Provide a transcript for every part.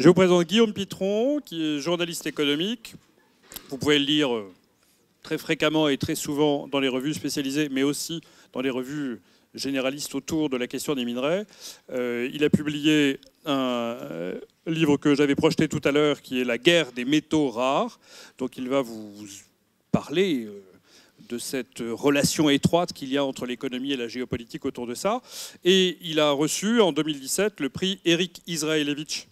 Je vous présente Guillaume Pitron, qui est journaliste économique. Vous pouvez le lire euh, très fréquemment et très souvent dans les revues spécialisées, mais aussi dans les revues généralistes autour de la question des minerais. Euh, il a publié un euh, livre que j'avais projeté tout à l'heure, qui est La guerre des métaux rares. Donc il va vous parler de cette relation étroite qu'il y a entre l'économie et la géopolitique autour de ça. Et il a reçu en 2017 le prix Eric Israelevich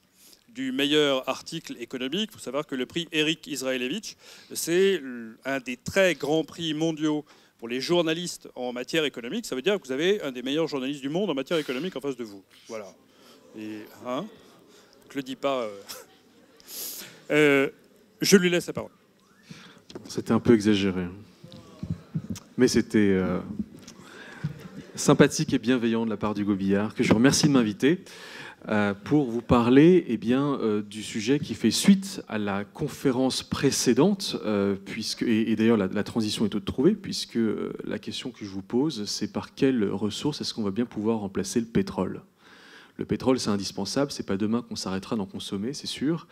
du meilleur article économique. Il faut savoir que le prix Eric Israelevich, c'est un des très grands prix mondiaux pour les journalistes en matière économique. Ça veut dire que vous avez un des meilleurs journalistes du monde en matière économique en face de vous. Voilà. Et, hein le dis pas. Euh, euh, je lui laisse la parole. C'était un peu exagéré. Hein. Mais c'était euh, sympathique et bienveillant de la part du Gobillard, que je remercie de m'inviter. Euh, pour vous parler eh bien, euh, du sujet qui fait suite à la conférence précédente, euh, puisque, et, d'ailleurs la, transition est de trouvée, puisque la question que je vous pose, c'est par quelles ressources est-ce qu'on va bien pouvoir remplacer le pétrole le pétrole, c'est indispensable, c'est pas demain qu'on s'arrêtera d'en consommer, c'est sûr.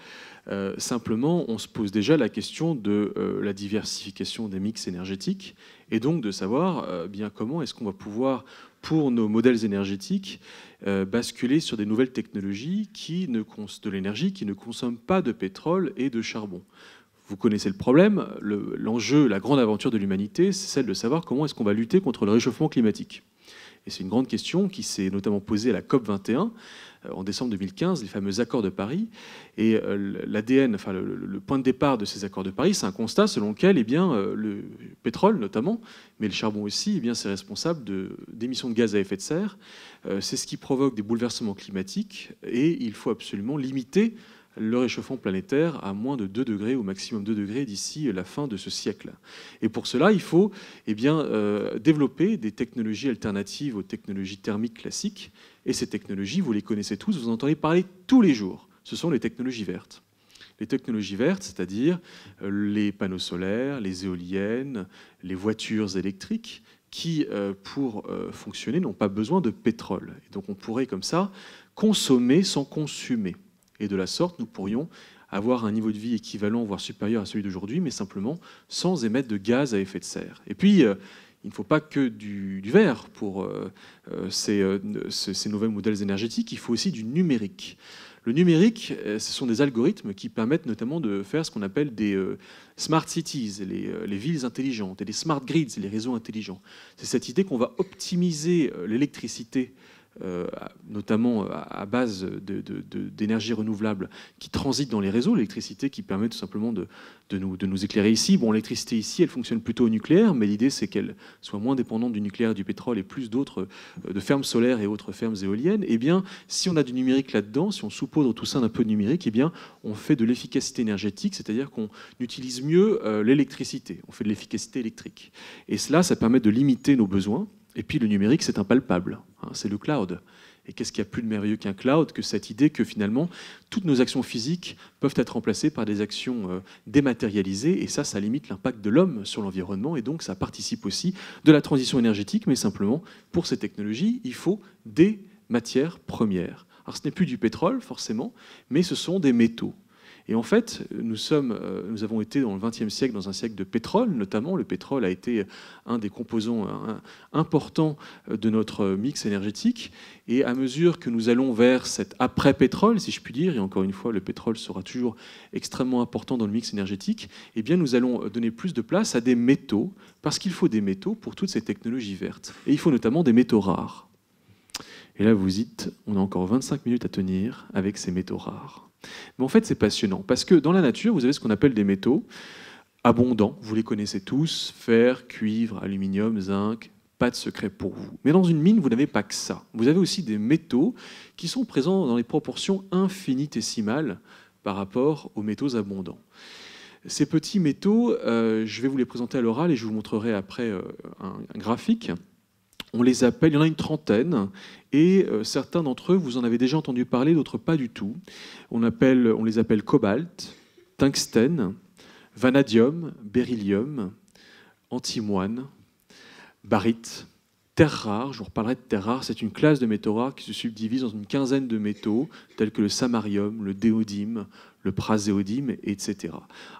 simplement, on se pose déjà la question de la diversification des mix énergétiques et donc de savoir bien comment est-ce qu'on va pouvoir pour nos modèles énergétiques, euh, basculer sur des nouvelles technologies qui ne de l'énergie qui ne consomment pas de pétrole et de charbon. Vous connaissez le problème, l'enjeu, la grande aventure de l'humanité, c'est celle de savoir comment est-ce qu'on va lutter contre le réchauffement climatique. Et c'est une grande question qui s'est notamment posée à la COP 21, euh, en décembre 2015, les fameux accords de Paris. Et euh, l'ADN, enfin le, point de départ de ces accords de Paris, c'est un constat selon lequel eh bien, euh, le pétrole notamment, mais le charbon aussi, eh bien, c'est responsable de, d'émissions de gaz à effet de serre. c'est ce qui provoque des bouleversements climatiques et il faut absolument limiter le réchauffement planétaire à moins de 2 degrés, au maximum 2 degrés d'ici la fin de ce siècle. Et pour cela, il faut eh bien, développer des technologies alternatives aux technologies thermiques classiques et ces technologies, vous les connaissez tous, vous en entendez parler tous les jours. Ce sont les technologies vertes. Les technologies vertes, c'est-à-dire euh, les panneaux solaires, les éoliennes, les voitures électriques, qui, euh, pour euh, fonctionner, n'ont pas besoin de pétrole. Et donc on pourrait comme ça consommer sans consommer. Et de la sorte, nous pourrions avoir un niveau de vie équivalent, voire supérieur à celui d'aujourd'hui, mais simplement sans émettre de gaz à effet de serre. Et puis, il ne faut pas que du, verre pour euh, euh, euh, ces, ces, nouveaux modèles énergétiques, il faut aussi du numérique. Le numérique, ce sont des algorithmes qui permettent notamment de faire ce qu'on appelle des smart cities, les, les, villes intelligentes, et des smart grids, les réseaux intelligents. C'est cette idée qu'on va optimiser l'électricité euh, notamment euh, à base d'énergie renouvelable, qui transite dans les réseaux, l'électricité qui permet tout simplement de, nous, éclairer ici. Bon, l'électricité ici, elle fonctionne plutôt au nucléaire, mais l'idée c'est qu'elle soit moins dépendante du nucléaire du pétrole et plus d'autres, euh, de fermes solaires et autres fermes éoliennes. et eh bien, si on a du numérique là-dedans, si on saupoudre tout ça d'un peu de numérique, eh bien, on fait de l'efficacité énergétique, c'est-à-dire qu'on utilise mieux l'électricité, on fait de l'efficacité électrique. Et cela, ça permet de limiter nos besoins et puis le numérique, c'est impalpable, hein, c'est le cloud. Et qu'est-ce qu'il y a plus de merveilleux qu'un cloud que cette idée que finalement, toutes nos actions physiques peuvent être remplacées par des actions euh, dématérialisées, et ça, ça limite l'impact de l'homme sur l'environnement, et donc ça participe aussi de la transition énergétique, mais simplement, pour ces technologies, il faut des matières premières. Alors ce n'est plus du pétrole, forcément, mais ce sont des métaux. Et en fait, nous, sommes, euh, nous avons été dans le XXe siècle, dans un siècle de pétrole notamment. Le pétrole a été un des composants importants euh, de notre mix énergétique. Et à mesure que nous allons vers cet après-pétrole, si je puis dire, et encore une fois, le pétrole sera toujours extrêmement important dans le mix énergétique, eh bien, nous allons donner plus de place à des métaux, parce qu'il faut des métaux pour toutes ces technologies vertes. Et il faut notamment des métaux rares. Et là, vous dites, on a encore 25 minutes à tenir avec ces métaux rares. Mais en fait, c'est passionnant parce que dans la nature, vous avez ce qu'on appelle des métaux abondants. Vous les connaissez tous fer, cuivre, aluminium, zinc. Pas de secret pour vous. Mais dans une mine, vous n'avez pas que ça. Vous avez aussi des métaux qui sont présents dans les proportions infinitésimales par rapport aux métaux abondants. Ces petits métaux, euh, je vais vous les présenter à l'oral et je vous montrerai après euh, un graphique. On les appelle, il y en a une trentaine, et euh, certains d'entre eux, vous en avez déjà entendu parler, d'autres pas du tout. On, appelle, on les appelle cobalt, tungstène, vanadium, beryllium, antimoine, barite, Terres rares, je vous reparlerai de terres rares, c'est une classe de métaux rares qui se subdivise dans une quinzaine de métaux tels que le samarium, le déodyme, le praséodyme, etc.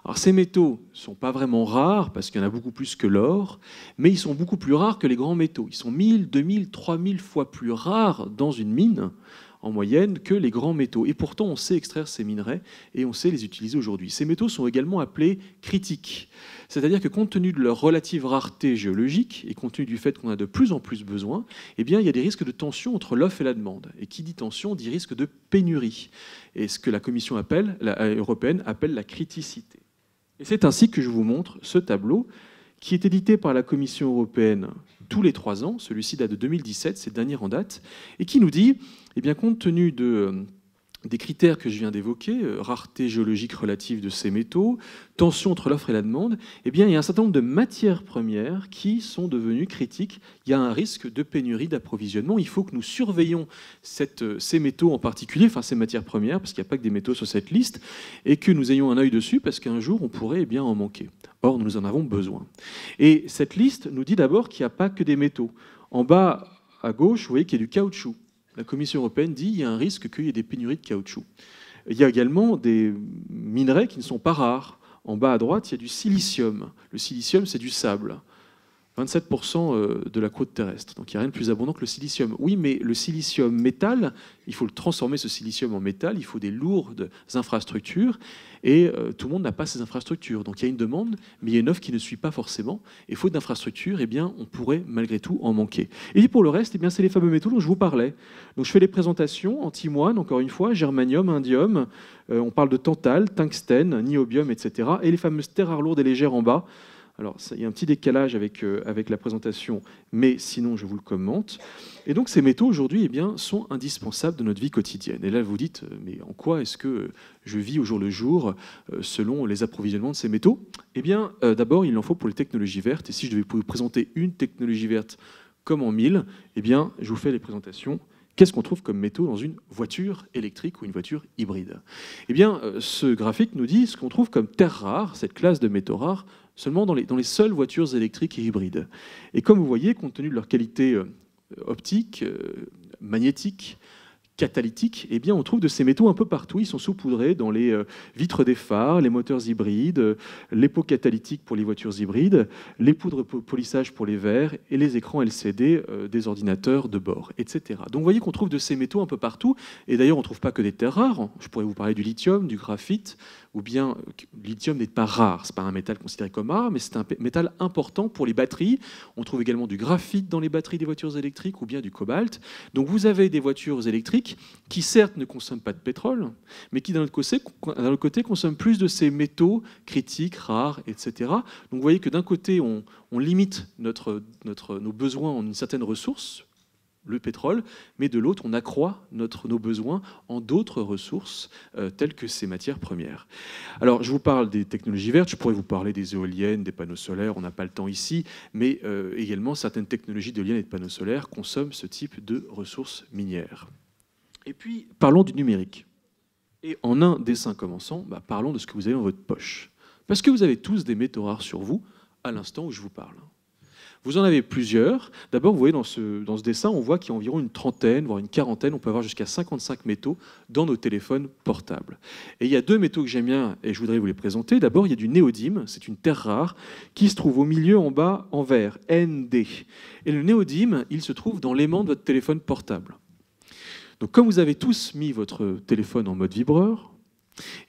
Alors ces métaux ne sont pas vraiment rares parce qu'il y en a beaucoup plus que l'or, mais ils sont beaucoup plus rares que les grands métaux. Ils sont 1000, 2000, 3000 fois plus rares dans une mine en moyenne que les grands métaux. Et pourtant, on sait extraire ces minerais et on sait les utiliser aujourd'hui. Ces métaux sont également appelés critiques. C'est-à-dire que compte tenu de leur relative rareté géologique et compte tenu du fait qu'on a de plus en plus besoin, eh bien, il y a des risques de tension entre l'offre et la demande. Et qui dit tension dit risque de pénurie. Et ce que la Commission euh, européenne appelle la criticité. Et c'est ainsi que je vous montre ce tableau qui est édité par la Commission européenne tous les trois ans, celui-ci date de 2017, c'est le dernier en date, et qui nous dit, eh bien, compte tenu de euh, des critères que je viens d'évoquer, euh, rareté géologique relative de ces métaux, tension entre l'offre et la demande, eh bien, il y a un certain nombre de matières premières qui sont devenues critiques. Il y a un risque de pénurie d'approvisionnement. Il faut que nous surveillions euh, ces métaux en particulier, enfin ces matières premières, parce qu'il n'y a pas que des métaux sur cette liste, et que nous ayons un œil dessus, parce qu'un jour, on pourrait eh bien, en manquer. Or, nous en avons besoin. Et cette liste nous dit d'abord qu'il n'y a pas que des métaux. En bas à gauche, vous voyez qu'il y a du caoutchouc la Commission européenne dit qu'il y a un risque qu'il y ait des pénuries de caoutchouc. Il y a également des minerais qui ne sont pas rares. En bas à droite, il y a du silicium. Le silicium, c'est du sable. 27% euh, de la croûte terrestre. Donc il n'y a rien de plus abondant que le silicium. Oui, mais le silicium métal, il faut le transformer ce silicium en métal, il faut des lourdes infrastructures, et euh, tout le monde n'a pas ces infrastructures. Donc il y a une demande, mais il y a une offre qui ne suit pas forcément, et faute d'infrastructures, eh on pourrait malgré tout en manquer. Et pour le reste, eh c'est les fameux métaux dont je vous parlais. Donc je fais les présentations, antimoine, encore une fois, germanium, indium, euh, on parle de tantal, tungstène, niobium, etc., et les fameuses terres rares lourdes et légères en bas, alors, il y a un petit décalage avec, euh, avec la présentation, mais sinon, je vous le commente. Et donc, ces métaux, aujourd'hui, eh bien, sont indispensables de notre vie quotidienne. Et là, vous dites, euh, mais en quoi est-ce que euh, je vis au jour le jour selon les approvisionnements de ces métaux Eh bien, d'abord, il en faut pour les technologies vertes. Et si je devais vous présenter une technologie verte comme en mille, eh bien, je vous fais les présentations qu'est-ce qu'on trouve comme métaux dans une voiture électrique ou une voiture hybride Eh bien, ce graphique nous dit ce qu'on trouve comme terres rares, cette classe de métaux rares, seulement dans les, seules voitures électriques et hybrides. Et comme vous voyez, compte tenu de leur qualité euh, optique, euh, magnétique, catalytique, eh bien, on trouve de ces métaux un peu partout. Ils sont saupoudrés dans les euh, vitres des phares, les moteurs hybrides, les pots catalytiques pour les voitures hybrides, les poudres polissage pour les verres et les écrans LCD des ordinateurs de bord, etc. Donc, vous voyez qu'on trouve de ces métaux un peu partout. Et d'ailleurs, on ne trouve pas que des terres rares. Je pourrais vous parler du lithium, du graphite ou bien euh, lithium n'est pas rare, ce n'est pas un métal considéré comme rare, mais c'est un métal important pour les batteries. On trouve également du graphite dans les batteries des voitures électriques ou bien du cobalt. Donc vous avez des voitures électriques qui certes ne consomment pas de pétrole, mais qui d'un autre, côté consomment plus de ces métaux critiques, rares, etc. Donc vous voyez que d'un côté, on, on limite notre, notre, nos besoins en une certaine ressource, le pétrole, mais de l'autre, on accroît notre, nos besoins en d'autres ressources euh, telles que ces matières premières. Alors, je vous parle des technologies vertes, je pourrais vous parler des éoliennes, des panneaux solaires, on n'a pas le temps ici, mais euh, également certaines technologies d'éoliennes et de panneaux solaires consomment ce type de ressources minières. Et puis, parlons du numérique. Et en un dessin commençant, bah, parlons de ce que vous avez dans votre poche. Parce que vous avez tous des métaux rares sur vous à l'instant où je vous parle. Vous en avez plusieurs. D'abord, vous voyez dans ce, dans ce dessin, on voit qu'il y a environ une trentaine, voire une quarantaine, on peut avoir jusqu'à 55 métaux dans nos téléphones portables. Et il y a deux métaux que j'aime bien et je voudrais vous les présenter. D'abord, il y a du néodyme, c'est une terre rare, qui se trouve au milieu en bas en vert, ND. Et le néodyme, il se trouve dans l'aimant de votre téléphone portable. Donc comme vous avez tous mis votre téléphone en mode vibreur,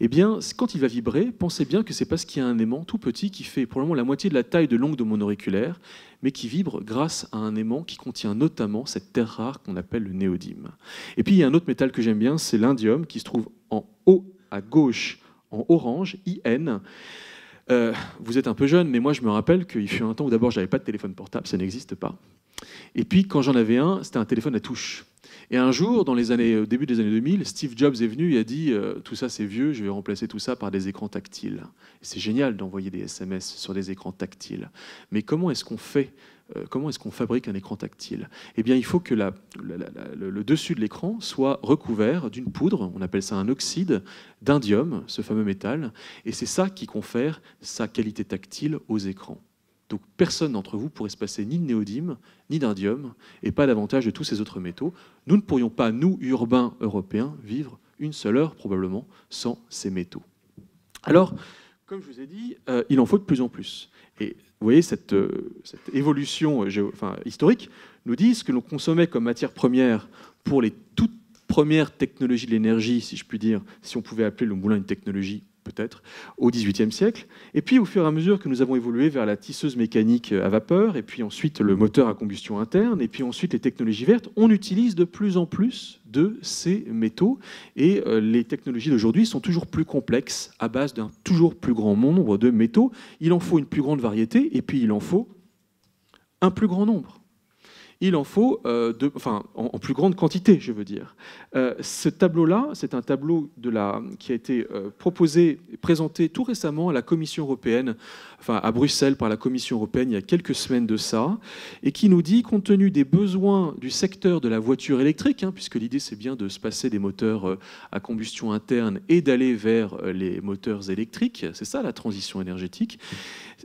eh bien, quand il va vibrer, pensez bien que c'est parce qu'il y a un aimant tout petit qui fait probablement la moitié de la taille de l'ongle de mon auriculaire, mais qui vibre grâce à un aimant qui contient notamment cette terre rare qu'on appelle le néodyme. Et puis, il y a un autre métal que j'aime bien, c'est l'indium, qui se trouve en haut à gauche, en orange, IN. Euh, vous êtes un peu jeune, mais moi je me rappelle qu'il fut un temps où d'abord j'avais pas de téléphone portable, ça n'existe pas. Et puis quand j'en avais un, c'était un téléphone à touche. Et un jour, dans au euh, début des années 2000, Steve Jobs est venu et a dit euh, Tout ça, c'est vieux, je vais remplacer tout ça par des écrans tactiles. C'est génial d'envoyer des SMS sur des écrans tactiles. Mais comment est-ce qu'on fait euh, Comment est-ce qu'on fabrique un écran tactile Eh bien, il faut que le dessus de l'écran soit recouvert d'une poudre, on appelle ça un oxyde d'indium, ce fameux métal, et c'est ça qui confère sa qualité tactile aux écrans. Donc personne d'entre vous pourrait se passer ni de néodyme, ni d'indium, et pas davantage de tous ces autres métaux. Nous ne pourrions pas, nous, urbains européens, vivre une seule heure probablement sans ces métaux. Alors, comme je vous ai dit, euh, il en faut de plus en plus. Et vous voyez, cette, euh, évolution euh, historique nous dit ce que l'on consommait comme matière première pour les toutes premières technologies de l'énergie, si je puis dire, si on pouvait appeler le moulin une technologie peut-être, au XVIIIe siècle. Et puis, au fur et à mesure que nous avons évolué vers la tisseuse mécanique à vapeur, et puis ensuite le moteur à combustion interne, et puis ensuite les technologies vertes, on utilise de plus en plus de ces métaux. Et euh, les technologies d'aujourd'hui sont toujours plus complexes à base d'un toujours plus grand nombre de métaux. Il en faut une plus grande variété, et puis il en faut un plus grand nombre il en faut, euh, en, plus grande quantité, je veux dire. Euh, ce tableau-là, c'est un tableau qui a été euh, proposé présenté tout récemment à la Commission européenne à Bruxelles par la Commission européenne il y a quelques semaines de ça, et qui nous dit, compte tenu des besoins du secteur de la voiture électrique, hein, puisque l'idée c'est bien de se passer des moteurs euh, à combustion interne et d'aller vers euh, les moteurs électriques, c'est ça la transition énergétique,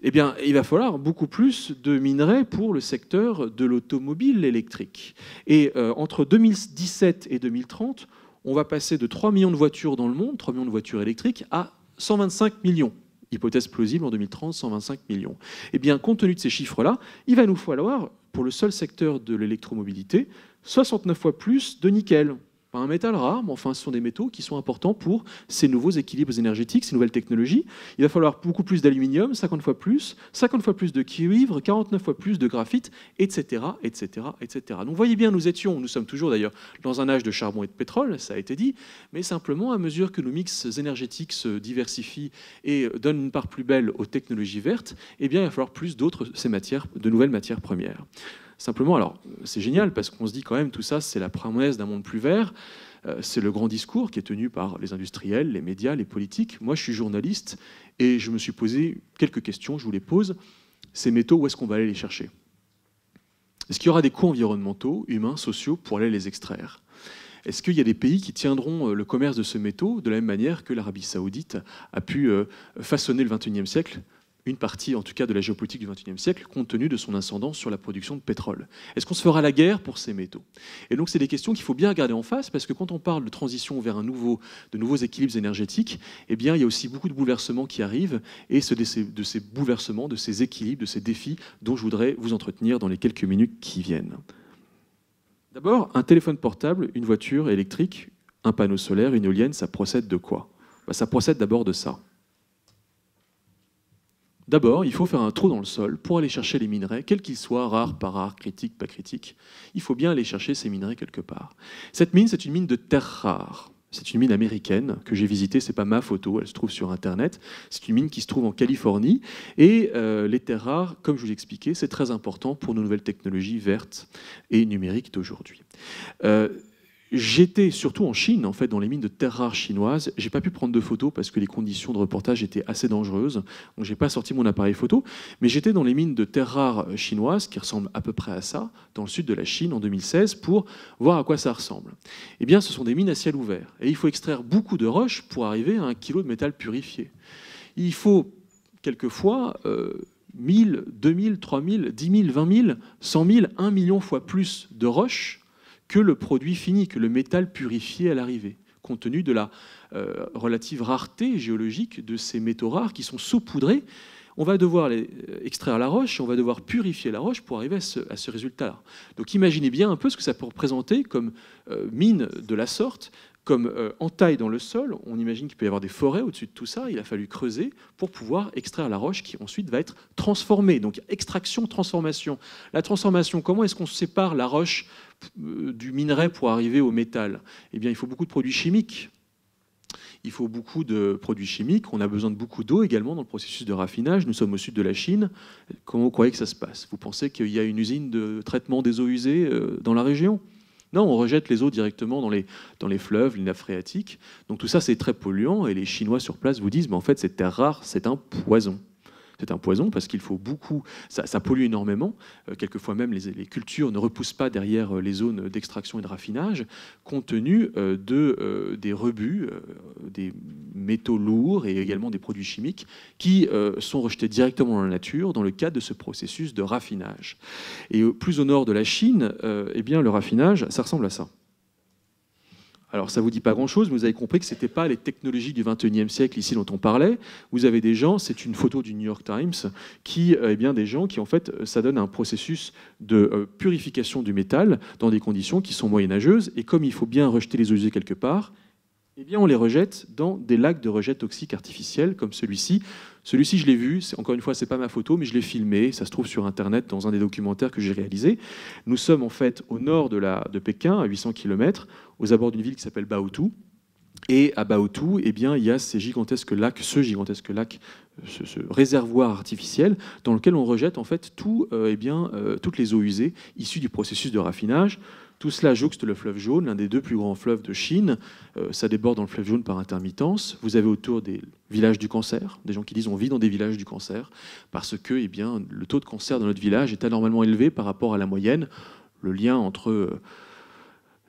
eh bien, il va falloir beaucoup plus de minerais pour le secteur de l'automobile électrique. Et euh, entre 2017 et 2030, on va passer de 3 millions de voitures dans le monde, 3 millions de voitures électriques, à 125 millions hypothèse plausible en 2030, 125 millions. Eh bien, compte tenu de ces chiffres-là, il va nous falloir, pour le seul secteur de l'électromobilité, 69 fois plus de nickel pas un métal rare, mais enfin ce sont des métaux qui sont importants pour ces nouveaux équilibres énergétiques, ces nouvelles technologies. Il va falloir beaucoup plus d'aluminium, 50 fois plus, 50 fois plus de cuivre, 49 fois plus de graphite, etc., etc., etc. Donc voyez bien, nous étions, nous sommes toujours d'ailleurs dans un âge de charbon et de pétrole, ça a été dit, mais simplement à mesure que nos mix énergétiques se diversifient et donnent une part plus belle aux technologies vertes, eh bien il va falloir plus d'autres ces matières, de nouvelles matières premières. Simplement, alors c'est génial parce qu'on se dit quand même tout ça, c'est la promesse d'un monde plus vert. Euh, c'est le grand discours qui est tenu par les industriels, les médias, les politiques. Moi, je suis journaliste et je me suis posé quelques questions, je vous les pose. Ces métaux, où est-ce qu'on va aller les chercher Est-ce qu'il y aura des coûts environnementaux, humains, sociaux pour aller les extraire est-ce qu'il y a des pays qui tiendront euh, le commerce de ce métaux de la même manière que l'Arabie saoudite a pu euh, façonner le XXIe siècle une partie en tout cas de la géopolitique du XXIe siècle, compte tenu de son incidence sur la production de pétrole. Est-ce qu'on se fera la guerre pour ces métaux Et donc c'est des questions qu'il faut bien garder en face, parce que quand on parle de transition vers un nouveau, de nouveaux équilibres énergétiques, eh bien il y a aussi beaucoup de bouleversements qui arrivent, et ce, de, ces, bouleversements, de ces équilibres, de ces défis dont je voudrais vous entretenir dans les quelques minutes qui viennent. D'abord, un téléphone portable, une voiture électrique, un panneau solaire, une éolienne, ça procède de quoi bah, Ça procède d'abord de ça. D'abord, il faut faire un trou dans le sol pour aller chercher les minerais, quels qu'ils soient, rares, pas rares, critiques, pas critiques. Il faut bien aller chercher ces minerais quelque part. Cette mine, c'est une mine de terres rares. C'est une mine américaine que j'ai visitée, c'est pas ma photo, elle se trouve sur Internet. C'est une mine qui se trouve en Californie. Et euh, les terres rares, comme je vous expliqué, c'est très important pour nos nouvelles technologies vertes et numériques d'aujourd'hui. Euh, J'étais surtout en Chine, en fait, dans les mines de terres rares chinoises. J'ai pas pu prendre de photos parce que les conditions de reportage étaient assez dangereuses. Donc j'ai pas sorti mon appareil photo. Mais j'étais dans les mines de terres rares euh, chinoises, qui ressemblent à peu près à ça, dans le sud de la Chine en 2016, pour voir à quoi ça ressemble. Eh bien, ce sont des mines à ciel ouvert. Et il faut extraire beaucoup de roches pour arriver à un kilo de métal purifié. Il faut quelquefois 1000, 2000, 3000, 10 000, 20 000, 100 000, 1 million fois plus de roches que le produit fini, que le métal purifié à l'arrivée, compte tenu de la euh, relative rareté géologique de ces métaux rares qui sont saupoudrés. On va devoir euh, extraire la roche, on va devoir purifier la roche pour arriver à ce, résultat-là. Donc imaginez bien un peu ce que ça peut représenter comme euh, mine de la sorte comme euh, en taille dans le sol, on imagine qu'il peut y avoir des forêts au-dessus de tout ça, il a fallu creuser pour pouvoir extraire la roche qui ensuite va être transformée. Donc extraction, transformation. La transformation, comment est-ce qu'on sépare la roche euh, du minerai pour arriver au métal Eh bien, il faut beaucoup de produits chimiques. Il faut beaucoup de produits chimiques. On a besoin de beaucoup d'eau également dans le processus de raffinage. Nous sommes au sud de la Chine. Comment vous croyez que ça se passe Vous pensez qu'il y a une usine de traitement des eaux usées euh, dans la région non, on rejette les eaux directement dans les, fleuves, les nappes phréatiques. Donc tout ça, c'est très polluant. Et les Chinois sur place vous disent, mais en fait, cette terre rare, c'est un poison. C'est un poison parce qu'il faut beaucoup, ça, pollue énormément. Euh, quelquefois même, les, cultures ne repoussent pas derrière euh, les zones d'extraction et de raffinage, compte tenu euh, de, des rebuts, des métaux lourds et également des produits chimiques qui sont rejetés directement dans la nature dans le cadre de ce processus de raffinage. Et plus au nord de la Chine, eh bien, le raffinage, ça ressemble à ça. Alors ça ne vous dit pas grand-chose, mais vous avez compris que ce n'était pas les technologies du 21e siècle ici dont on parlait. Vous avez des gens, c'est une photo du New York Times, qui, euh, eh bien, des gens qui, en fait, euh, ça donne un processus de euh, purification du métal dans des conditions qui sont moyenâgeuses. Et comme il faut bien rejeter les eaux quelque part, eh bien, on les rejette dans des lacs de rejet toxiques artificiels comme celui-ci, celui-ci, je l'ai vu, encore une fois, ce n'est pas ma photo, mais je l'ai filmé, ça se trouve sur Internet dans un des documentaires que j'ai réalisé. Nous sommes en fait au nord de, Pékin, à 800 km, aux abords d'une ville qui s'appelle Baotou. Et à Baotou, eh bien, il y a ces gigantesques lacs, ce gigantesque lac, ce, réservoir artificiel dans lequel on rejette en fait tout, euh, eh bien, euh, toutes les eaux usées issues du processus de raffinage. Tout cela jouxte le fleuve jaune, l'un des deux plus grands fleuves de Chine. Euh, ça déborde dans le fleuve jaune par intermittence. Vous avez autour des villages du cancer, des gens qui disent on vit dans des villages du cancer, parce que eh bien, le taux de cancer dans notre village est anormalement élevé par rapport à la moyenne. Le lien entre... Euh,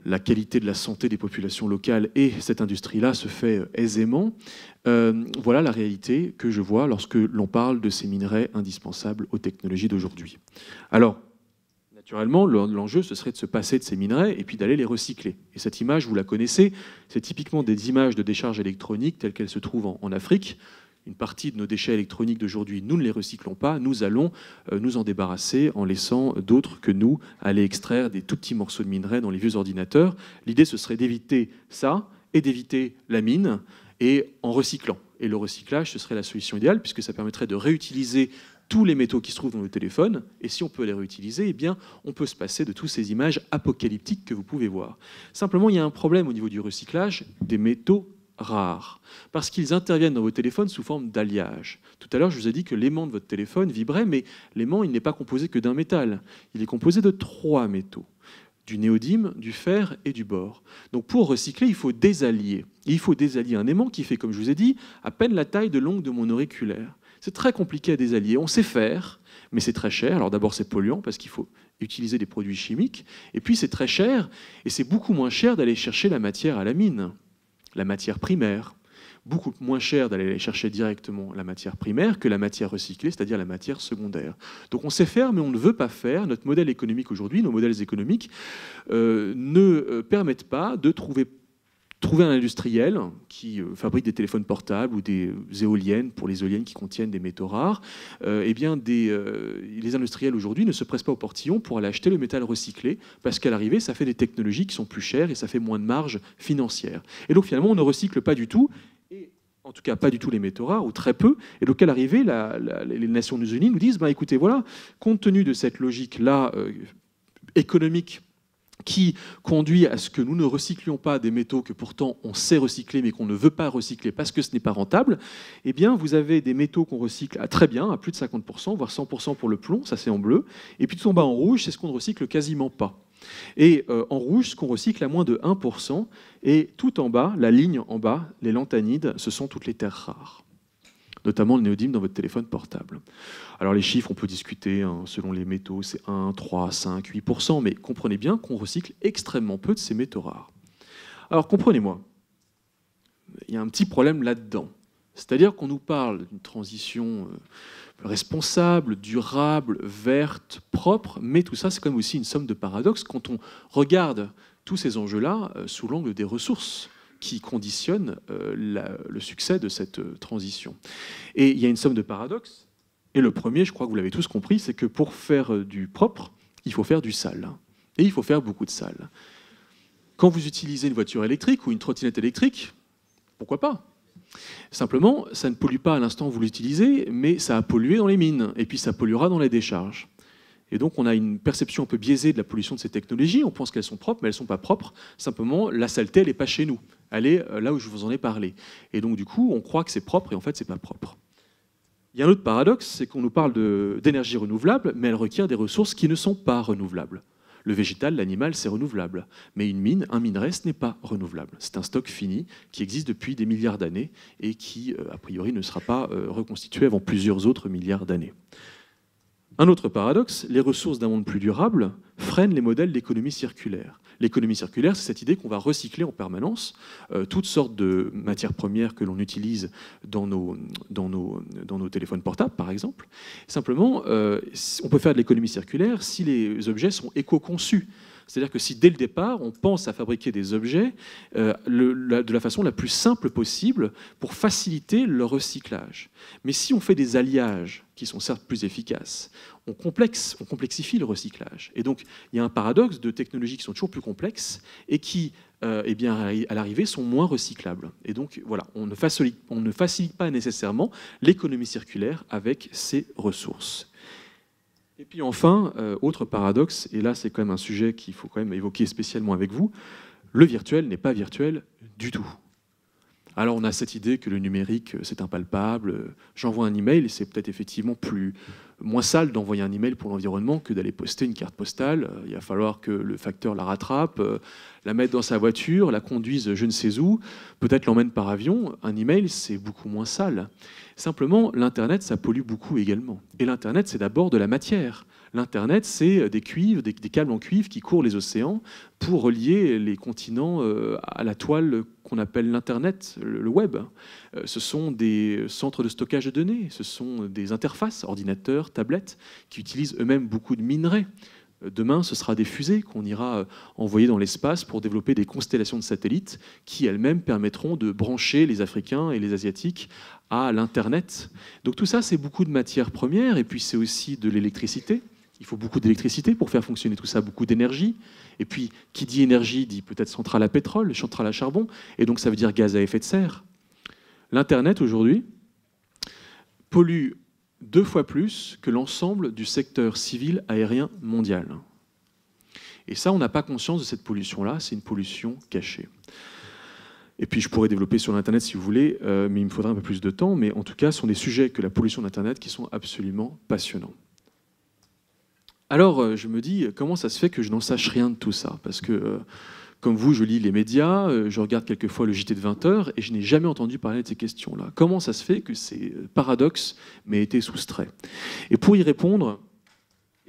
la qualité de la santé des populations locales et cette industrie-là se fait euh, aisément. voilà la réalité que je vois lorsque l'on parle de ces minerais indispensables aux technologies d'aujourd'hui. Alors, Naturellement, l'enjeu, ce serait de se passer de ces minerais et puis d'aller les recycler. Et cette image, vous la connaissez, c'est typiquement des images de décharges électroniques telles qu'elles se trouvent en, Afrique. Une partie de nos déchets électroniques d'aujourd'hui, nous ne les recyclons pas, nous allons euh, nous en débarrasser en laissant d'autres que nous aller extraire des tout petits morceaux de minerais dans les vieux ordinateurs. L'idée, ce serait d'éviter ça et d'éviter la mine et en recyclant. Et le recyclage, ce serait la solution idéale puisque ça permettrait de réutiliser tous les métaux qui se trouvent dans le téléphone, et si on peut les réutiliser, eh bien, on peut se passer de toutes ces images apocalyptiques que vous pouvez voir. Simplement, il y a un problème au niveau du recyclage des métaux rares, parce qu'ils interviennent dans vos téléphones sous forme d'alliage. Tout à l'heure, je vous ai dit que l'aimant de votre téléphone vibrait, mais l'aimant, il n'est pas composé que d'un métal, il est composé de trois métaux du néodyme, du fer et du bore. Donc pour recycler, il faut désallier. il faut désallier un aimant qui fait, comme je vous ai dit, à peine la taille de l'ongle de mon auriculaire. C'est très compliqué à désallier. On sait faire, mais c'est très cher. Alors d'abord, c'est polluant parce qu'il faut utiliser des produits chimiques. Et puis, c'est très cher, et c'est beaucoup moins cher d'aller chercher la matière à la mine, la matière primaire. Beaucoup moins cher d'aller chercher directement la matière primaire que la matière recyclée, c'est-à-dire la matière secondaire. Donc on sait faire, mais on ne veut pas faire. Notre modèle économique aujourd'hui, nos modèles économiques, euh, ne euh, permettent pas de trouver trouver un industriel qui euh, fabrique des téléphones portables ou des éoliennes pour les éoliennes qui contiennent des métaux rares, euh, eh bien euh, les industriels aujourd'hui ne se pressent pas au portillon pour aller acheter le métal recyclé parce qu'à l'arrivée, ça fait des technologies qui sont plus chères et ça fait moins de marge financière. Et donc finalement, on ne recycle pas du tout. en tout cas, pas du tout les métaux rares, ou très peu. Et donc, à l'arrivée, les Nations Unies nous disent ben, écoutez, voilà, compte tenu de cette logique-là économique qui conduit à ce que nous ne recyclions pas des métaux que pourtant on sait recycler mais qu'on ne veut pas recycler parce que ce n'est pas rentable, eh bien vous avez des métaux qu'on recycle à très bien, à plus de 50%, voire 100% pour le plomb, ça c'est en bleu, et puis tout en bas en rouge, c'est ce qu'on ne recycle quasiment pas. Et euh, en rouge, ce qu'on recycle à moins de 1%, et tout en bas, la ligne en bas, les lantanides, ce sont toutes les terres rares notamment le néodyme dans votre téléphone portable. Alors les chiffres, on peut discuter, hein, selon les métaux, c'est 1, 3, 5, 8%, mais comprenez bien qu'on recycle extrêmement peu de ces métaux rares. Alors comprenez-moi, il y a un petit problème là-dedans. C'est-à-dire qu'on nous parle d'une transition euh, responsable, durable, verte, propre, mais tout ça, c'est quand même aussi une somme de paradoxes quand on regarde tous ces enjeux-là euh, sous l'angle des ressources qui conditionne euh, le succès de cette euh, transition. Et il y a une somme de paradoxes. Et le premier, je crois que vous l'avez tous compris, c'est que pour faire euh, du propre, il faut faire du sale. Et il faut faire beaucoup de sale. Quand vous utilisez une voiture électrique ou une trottinette électrique, pourquoi pas Simplement, ça ne pollue pas à l'instant où vous l'utilisez, mais ça a pollué dans les mines, et puis ça polluera dans les décharges. Et donc on a une perception un peu biaisée de la pollution de ces technologies. On pense qu'elles sont propres, mais elles ne sont pas propres. Simplement, la saleté, elle n'est pas chez nous. Elle est euh, là où je vous en ai parlé. Et donc du coup, on croit que c'est propre et en fait, n'est pas propre. Il y a un autre paradoxe, c'est qu'on nous parle d'énergie renouvelable, mais elle requiert des ressources qui ne sont pas renouvelables. Le végétal, l'animal, c'est renouvelable. Mais une mine, un minerai, ce n'est pas renouvelable. C'est un stock fini qui existe depuis des milliards d'années et qui, euh, a priori, ne sera pas euh, reconstitué avant plusieurs autres milliards d'années. Un autre paradoxe, les ressources d'un monde plus durable freinent les modèles d'économie circulaire. L'économie circulaire, c'est cette idée qu'on va recycler en permanence euh, toutes sortes de matières premières que l'on utilise dans nos, téléphones portables, par exemple. Simplement, euh, on peut faire de l'économie circulaire si les objets sont éco-conçus. C'est-à-dire que si dès le départ, on pense à fabriquer des objets euh, de la façon la plus simple possible pour faciliter le recyclage. Mais si on fait des alliages qui sont certes plus efficaces, on, on complexifie le recyclage. Et donc, il y a un paradoxe de technologies qui sont toujours plus complexes et qui, euh, eh bien, à l'arrivée, sont moins recyclables. Et donc, voilà, on ne facilite pas nécessairement l'économie circulaire avec ces ressources. Et puis enfin, euh, autre paradoxe, et là c'est quand même un sujet qu'il faut quand même évoquer spécialement avec vous, le virtuel n'est pas virtuel du tout. Alors on a cette idée que le numérique euh, c'est impalpable, euh, j'envoie un email et c'est peut-être effectivement plus, moins sale d'envoyer un email pour l'environnement que d'aller poster une carte postale. Euh, il va falloir que le facteur la rattrape, euh, la mette dans sa voiture, la conduise je ne sais où, peut-être l'emmène par avion. Un email, c'est beaucoup moins sale. Simplement, l'Internet, ça pollue beaucoup également. Et l'Internet, c'est d'abord de la matière. L'Internet, c'est des cuivres, des, câbles en cuivre qui courent les océans pour relier les continents euh, à la toile appelle l'Internet, le web. Euh, ce sont des centres de stockage de données, ce sont des interfaces, ordinateurs, tablettes, qui utilisent eux-mêmes beaucoup de minerais. Euh, demain, ce sera des fusées qu'on ira euh, envoyer dans l'espace pour développer des constellations de satellites qui elles-mêmes permettront de brancher les Africains et les Asiatiques à l'Internet. Donc tout ça, c'est beaucoup de matières premières et puis c'est aussi de l'électricité il faut beaucoup d'électricité pour faire fonctionner tout ça, beaucoup d'énergie. Et puis, qui dit énergie dit peut-être centrale à pétrole, centrale à charbon, et donc ça veut dire gaz à effet de serre. L'Internet aujourd'hui pollue deux fois plus que l'ensemble du secteur civil aérien mondial. Et ça, on n'a pas conscience de cette pollution-là, c'est une pollution cachée. Et puis je pourrais développer sur l'Internet si vous voulez, euh, mais il me faudra un peu plus de temps. Mais en tout cas, ce sont des sujets que la pollution d'Internet qui sont absolument passionnants. Alors euh, je me dis, euh, comment ça se fait que je n'en sache rien de tout ça Parce que, euh, comme vous, je lis les médias, je regarde quelquefois le JT de 20h, et je n'ai jamais entendu parler de ces questions-là. Comment ça se fait que ces paradoxes m'aient été soustraits Et pour y répondre,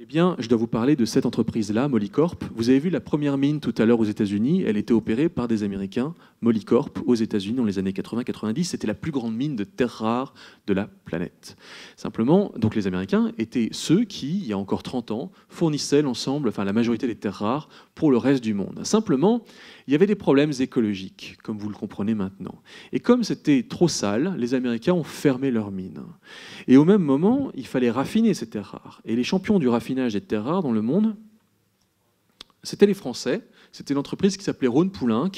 eh bien, je dois vous parler de cette entreprise-là, Molycorp. Vous avez vu la première mine tout à l'heure aux États-Unis. Elle était opérée par des Américains. Molycorp, aux États-Unis, dans les années 80-90, c'était la plus grande mine de terres rares de la planète. Simplement, donc les Américains étaient ceux qui, il y a encore 30 ans, fournissaient l'ensemble, enfin la majorité des terres rares pour le reste du monde. Simplement, il y avait des problèmes écologiques, comme vous le comprenez maintenant. Et comme c'était trop sale, les Américains ont fermé leurs mines. Et au même moment, il fallait raffiner ces terres rares. Et les champions du raffinage de terres rares dans le monde, c'était les Français. C'était une entreprise qui s'appelait Rhône Poulenc.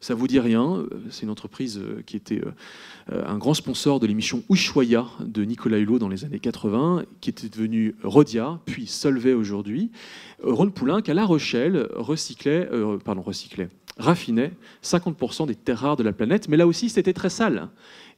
Ça vous dit rien. C'est une entreprise euh, qui était euh, euh, un grand sponsor de l'émission Ushuaïa de Nicolas Hulot dans les années 80, qui était devenue Rodia, puis Solvay aujourd'hui. Rhône Poulenc, à La Rochelle, recyclait, pardon, recyclait, raffinait 50% des terres rares de la planète, mais là aussi c'était très sale.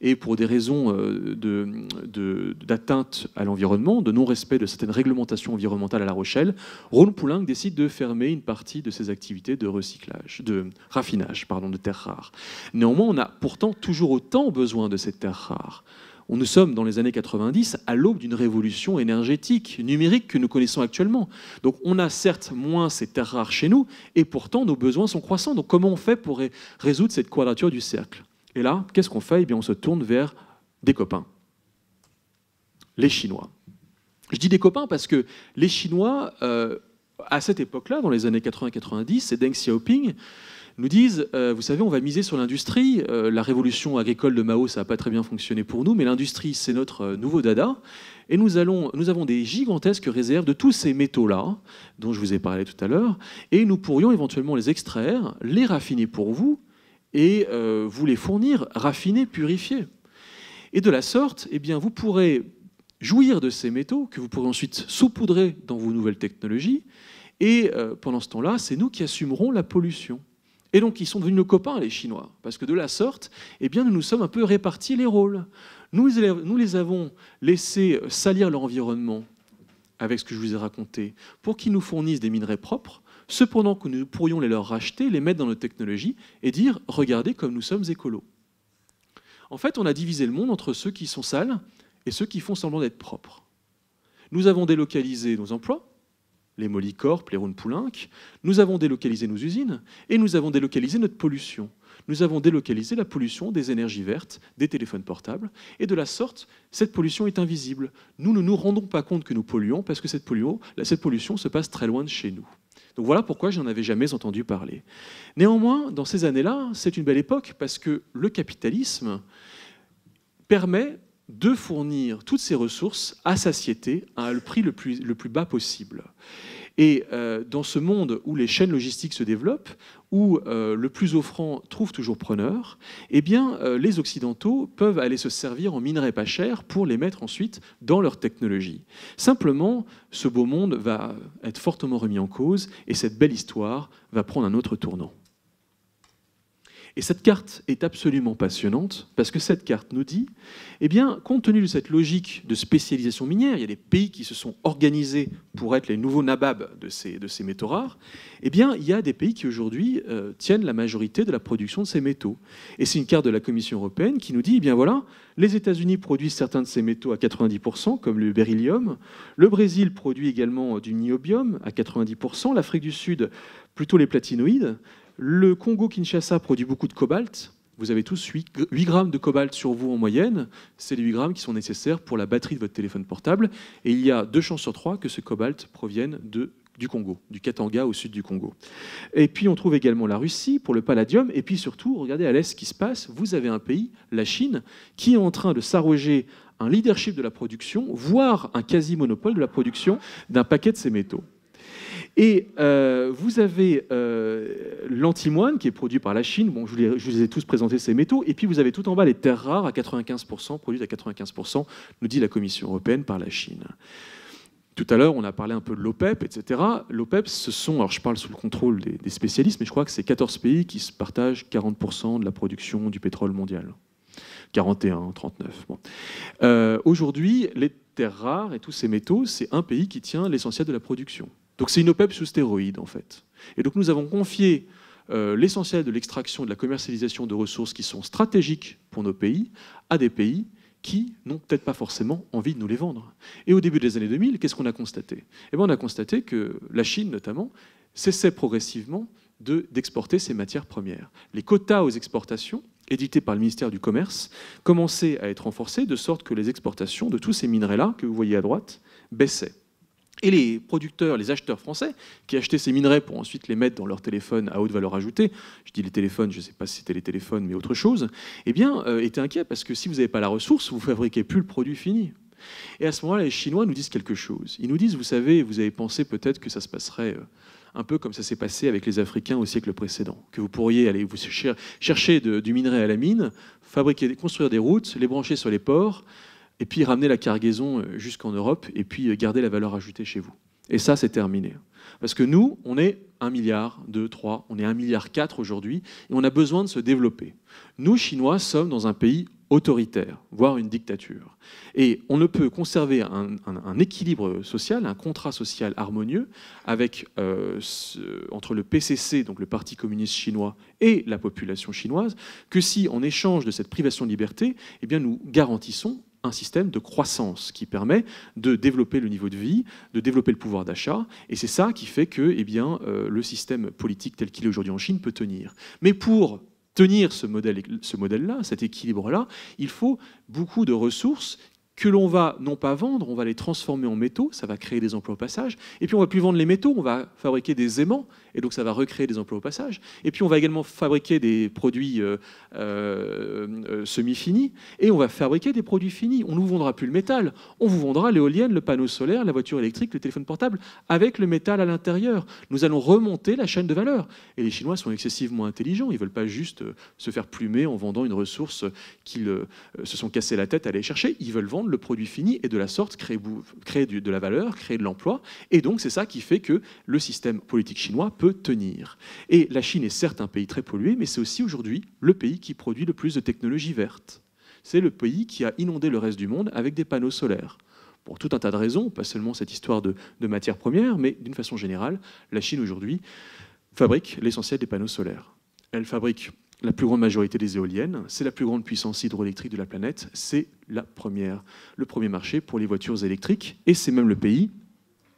Et pour des raisons euh, d'atteinte à l'environnement, de non-respect de certaines réglementations environnementales à La Rochelle, Ron Poulenc décide de fermer une partie de ses activités de recyclage, de raffinage pardon, de terres rares. Néanmoins, on a pourtant toujours autant besoin de ces terres rares on nous sommes dans les années 90 à l'aube d'une révolution énergétique, numérique que nous connaissons actuellement. Donc on a certes moins ces terres rares chez nous, et pourtant nos besoins sont croissants. Donc comment on fait pour résoudre cette quadrature du cercle Et là, qu'est-ce qu'on fait Eh bien on se tourne vers des copains, les Chinois. Je dis des copains parce que les Chinois, euh, à cette époque-là, dans les années 80-90, c'est Deng Xiaoping nous disent, euh, vous savez, on va miser sur l'industrie. Euh, la révolution agricole de Mao, ça n'a pas très bien fonctionné pour nous, mais l'industrie, c'est notre euh, nouveau dada. Et nous, avons des gigantesques réserves de tous ces métaux-là, dont je vous ai parlé tout à l'heure, et nous pourrions éventuellement les extraire, les raffiner pour vous, et vous les fournir raffinés, purifiés. Et de la sorte, eh bien, vous pourrez jouir de ces métaux que vous pourrez ensuite saupoudrer dans vos nouvelles technologies. Et pendant ce temps-là, c'est nous qui assumerons la pollution. Et donc, ils sont devenus nos copains, les Chinois, parce que de la sorte, eh bien, nous nous sommes un peu répartis les rôles. Nous, nous les avons laissés euh, salir leur environnement avec ce que je vous ai raconté, pour qu'ils nous fournissent des minerais propres, cependant que nous pourrions les leur racheter, les mettre dans nos technologies et dire regardez comme nous sommes écolos. En fait, on a divisé le monde entre ceux qui sont sales et ceux qui font semblant d'être propres. Nous avons délocalisé nos emplois, les Molycorp, les rhône nous avons délocalisé nos usines et nous avons délocalisé notre pollution. Nous avons délocalisé la pollution des énergies vertes, des téléphones portables, et de la sorte, cette pollution est invisible. Nous ne nous rendons pas compte que nous polluons parce que cette, pollution, cette pollution se passe très loin de chez nous. Donc voilà pourquoi je n'en avais jamais entendu parler. Néanmoins, dans ces années-là, c'est une belle époque parce que le capitalisme permet de fournir toutes ces ressources à satiété à le prix le plus, bas possible. Et euh, dans ce monde où les chaînes logistiques se développent, où euh, le plus offrant trouve toujours preneur, eh bien, euh, les Occidentaux peuvent aller se servir en minerais pas chers pour les mettre ensuite dans leur technologie. Simplement, ce beau monde va être fortement remis en cause et cette belle histoire va prendre un autre tournant. Et cette carte est absolument passionnante parce que cette carte nous dit, eh bien, compte tenu de cette logique de spécialisation minière, il y a des pays qui se sont organisés pour être les nouveaux nababs de ces, de ces métaux rares, eh bien, il y a des pays qui aujourd'hui euh, tiennent la majorité de la production de ces métaux. Et c'est une carte de la Commission européenne qui nous dit, eh bien voilà, les États-Unis produisent certains de ces métaux à 90%, comme le beryllium, le Brésil produit également du niobium à 90%, l'Afrique du Sud plutôt les platinoïdes, le Congo-Kinshasa produit beaucoup de cobalt. Vous avez tous 8, grammes de cobalt sur vous en moyenne. C'est les 8 grammes qui sont nécessaires pour la batterie de votre téléphone portable. Et il y a deux chances sur trois que ce cobalt provienne du Congo, du Katanga au sud du Congo. Et puis on trouve également la Russie pour le palladium, et puis surtout, regardez à l'est ce qui se passe, vous avez un pays, la Chine, qui est en train de s'arroger un leadership de la production, voire un quasi-monopole de la production d'un paquet de ces métaux. Et euh, vous avez euh, l'antimoine qui est produit par la Chine, bon, je, vous ai tous présenté ces métaux, et puis vous avez tout en bas les terres rares à 95%, produites à 95%, nous dit la Commission européenne par la Chine. Tout à l'heure, on a parlé un peu de l'OPEP, etc. L'OPEP, ce sont, alors je parle sous le contrôle des, spécialistes, mais je crois que c'est 14 pays qui se partagent 40% de la production du pétrole mondial. 41, 39. Euh, aujourd'hui, les terres rares et tous ces métaux, c'est un pays qui tient l'essentiel de la production. Donc c'est une OPEP sous stéroïde, en fait. Et donc nous avons confié euh, l'essentiel de l'extraction et de la commercialisation de ressources qui sont stratégiques pour nos pays à des pays qui n'ont peut-être pas forcément envie de nous les vendre. Et au début des années 2000, qu'est-ce qu'on a constaté eh bien, On a constaté que la Chine, notamment, cessait progressivement d'exporter ces ses matières premières. Les quotas aux exportations édités par le ministère du Commerce, commençaient à être renforcés, de sorte que les exportations de tous ces minerais-là, que vous voyez à droite, baissaient. Et les producteurs, les acheteurs français, qui achetaient ces minerais pour ensuite les mettre dans leur téléphone à haute valeur ajoutée, je dis les téléphones, je ne sais pas si c'était les téléphones, mais autre chose, eh bien, euh, étaient inquiets parce que si vous n'avez pas la ressource, vous ne fabriquez plus le produit fini. Et à ce moment-là, les Chinois nous disent quelque chose. Ils nous disent, vous savez, vous avez pensé peut-être que ça se passerait euh, un peu comme ça s'est passé avec les Africains au siècle précédent, que vous pourriez aller vous chercher du minerai à la mine, fabriquer, construire des routes, les brancher sur les ports, et puis ramener la cargaison euh, jusqu'en Europe, et puis euh, garder la valeur ajoutée chez vous. Et ça, c'est terminé. Parce que nous, on est 1 milliard, 2, 3, on est 1 milliard 4 aujourd'hui, et on a besoin de se développer. Nous, Chinois, sommes dans un pays autoritaire, voire une dictature. Et on ne peut conserver un, équilibre social, un contrat social harmonieux avec, euh, entre le PCC, donc le Parti communiste chinois, et la population chinoise, que si, en échange de cette privation de liberté, eh bien, nous garantissons un système de croissance qui permet de développer le niveau de vie, de développer le pouvoir d'achat. Et c'est ça qui fait que eh bien, euh, le système politique tel qu'il est aujourd'hui en Chine peut tenir. Mais pour tenir ce modèle-là, ce modèle cet équilibre-là, il faut beaucoup de ressources que l'on va non pas vendre, on va les transformer en métaux, ça va créer des emplois au passage, et puis on va plus vendre les métaux, on va fabriquer des aimants, et donc ça va recréer des emplois au passage, et puis on va également fabriquer des produits euh, euh, euh, semi-finis, et on va fabriquer des produits finis. On ne vous vendra plus le métal, on vous vendra l'éolienne, le panneau solaire, la voiture électrique, le téléphone portable, avec le métal à l'intérieur. Nous allons remonter la chaîne de valeur. Et les Chinois sont excessivement intelligents, ils ne veulent pas juste se faire plumer en vendant une ressource qu'ils se sont cassés la tête à aller chercher, ils veulent vendre le produit fini et de la sorte créer, de la valeur, créer de l'emploi. Et donc c'est ça qui fait que le système politique chinois peut tenir. Et la Chine est certes un pays très pollué, mais c'est aussi aujourd'hui le pays qui produit le plus de technologies vertes. C'est le pays qui a inondé le reste du monde avec des panneaux solaires pour tout un tas de raisons, pas seulement cette histoire de, de matières premières, mais d'une façon générale, la Chine aujourd'hui fabrique l'essentiel des panneaux solaires. Elle fabrique la plus grande majorité des éoliennes, c'est la plus grande puissance hydroélectrique de la planète, c'est la première, le premier marché pour les voitures électriques, et c'est même le pays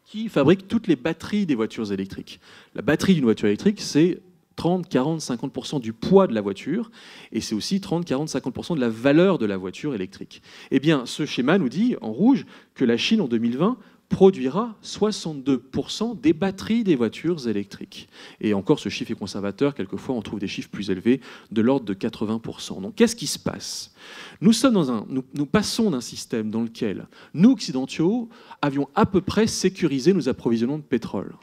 qui fabrique toutes les batteries des voitures électriques. La batterie d'une voiture électrique, c'est 30, 40, 50% du poids de la voiture, et c'est aussi 30, 40, 50% de la valeur de la voiture électrique. Eh bien, ce schéma nous dit, en rouge, que la Chine, en 2020, produira 62% des batteries des voitures électriques. Et encore, ce chiffre est conservateur, quelquefois on trouve des chiffres plus élevés, de l'ordre de 80%. Donc qu'est-ce qui se passe nous, sommes dans un, nous, passons d'un système dans lequel nous, occidentaux, avions à peu près sécurisé nos approvisionnements de pétrole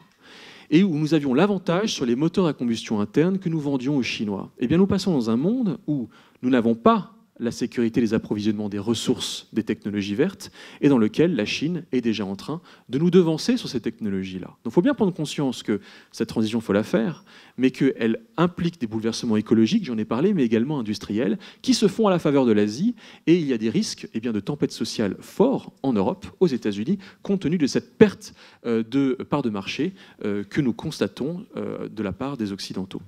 et où nous avions l'avantage sur les moteurs à combustion interne que nous vendions aux Chinois. Eh bien, nous passons dans un monde où nous n'avons pas la sécurité des approvisionnements des ressources des technologies vertes, et dans lequel la Chine est déjà en train de nous devancer sur ces technologies-là. Donc il faut bien prendre conscience que cette transition, faut la faire, mais qu'elle implique des bouleversements écologiques, j'en ai parlé, mais également industriels, qui se font à la faveur de l'Asie, et il y a des risques et eh bien, de tempêtes sociales forts en Europe, aux États-Unis, compte tenu de cette perte euh, de part de marché euh, que nous constatons euh, de la part des Occidentaux.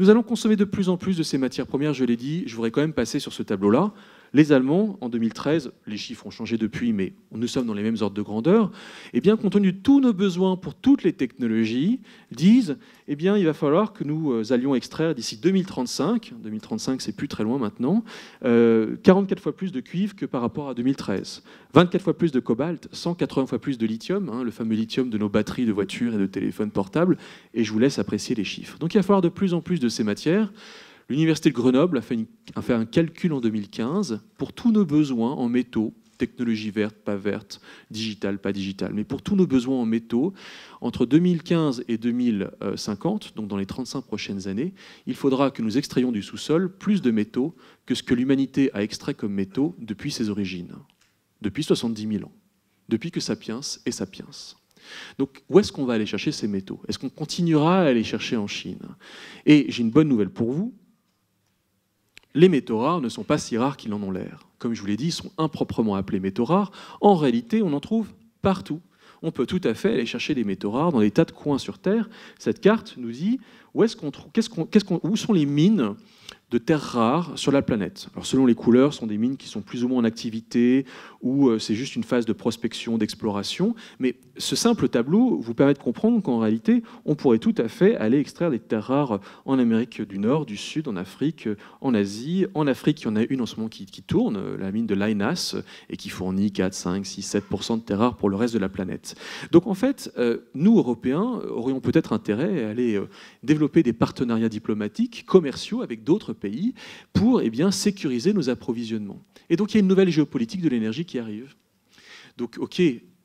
Nous allons consommer de plus en plus de ces matières premières, je l'ai dit, je voudrais quand même passer sur ce tableau-là les Allemands, en 2013, les chiffres ont changé depuis, mais nous sommes dans les mêmes ordres de grandeur, et eh bien, compte tenu de tous nos besoins pour toutes les technologies, disent, eh bien, il va falloir que nous euh, allions extraire d'ici 2035, 2035 c'est plus très loin maintenant, 44 euh, fois plus de cuivre que par rapport à 2013, 24 fois plus de cobalt, 180 fois plus de lithium, hein, le fameux lithium de nos batteries de voitures et de téléphones portables, et je vous laisse apprécier les chiffres. Donc il va falloir de plus en plus de ces matières. L'Université de Grenoble a fait, un calcul en 2015 pour tous nos besoins en métaux, technologie verte, pas verte, digitale, pas digitale, mais pour tous nos besoins en métaux, entre 2015 et 2050, donc dans les 35 prochaines années, il faudra que nous extrayions du sous-sol plus de métaux que ce que l'humanité a extrait comme métaux depuis ses origines, depuis 70 000 ans, depuis que Sapiens est Sapiens. Donc où est-ce qu'on va aller chercher ces métaux Est-ce qu'on continuera à les chercher en Chine Et j'ai une bonne nouvelle pour vous, les métaux rares ne sont pas si rares qu'ils en ont l'air. Comme je vous l'ai dit, ils sont improprement appelés métaux rares. En réalité, on en trouve partout. On peut tout à fait aller chercher des métaux rares dans des tas de coins sur Terre. Cette carte nous dit où, est-ce qu'on, quest où sont les mines de terres rares sur la planète. Alors selon les couleurs, ce sont des mines qui sont plus ou moins en activité ou euh, c'est juste une phase de prospection, d'exploration. Mais ce simple tableau vous permet de comprendre qu'en réalité, on pourrait tout à fait aller extraire des terres rares en Amérique du Nord, du Sud, en Afrique, euh, en Asie. En Afrique, il y en a une en ce moment qui, tourne, euh, la mine de Lainas, et qui fournit 4, 5, 6, 7 de terres rares pour le reste de la planète. Donc en fait, nous, Européens, aurions peut-être intérêt à aller développer des partenariats diplomatiques, commerciaux avec d'autres pays pour eh bien, sécuriser nos approvisionnements. Et donc il y a une nouvelle géopolitique de l'énergie qui arrive. Donc ok,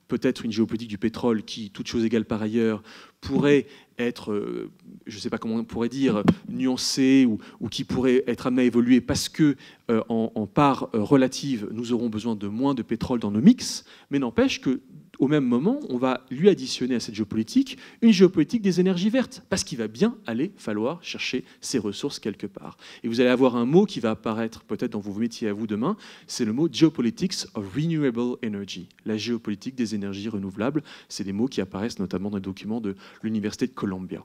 peut-être une géopolitique du pétrole qui, toutes choses égales par ailleurs, pourrait être, euh, je ne sais pas comment on pourrait dire, nuancée ou, qui pourrait être amenée à évoluer parce que, euh, en, en, part euh, relative, nous aurons besoin de moins de pétrole dans nos mix, mais n'empêche que au même moment, on va lui additionner à cette géopolitique une géopolitique des énergies vertes, parce qu'il va bien aller falloir chercher ces ressources quelque part. Et vous allez avoir un mot qui va apparaître peut-être dans vos métiers à vous demain, c'est le mot Geopolitics of Renewable Energy, la géopolitique des énergies renouvelables. C'est des mots qui apparaissent notamment dans les documents de l'Université de Columbia.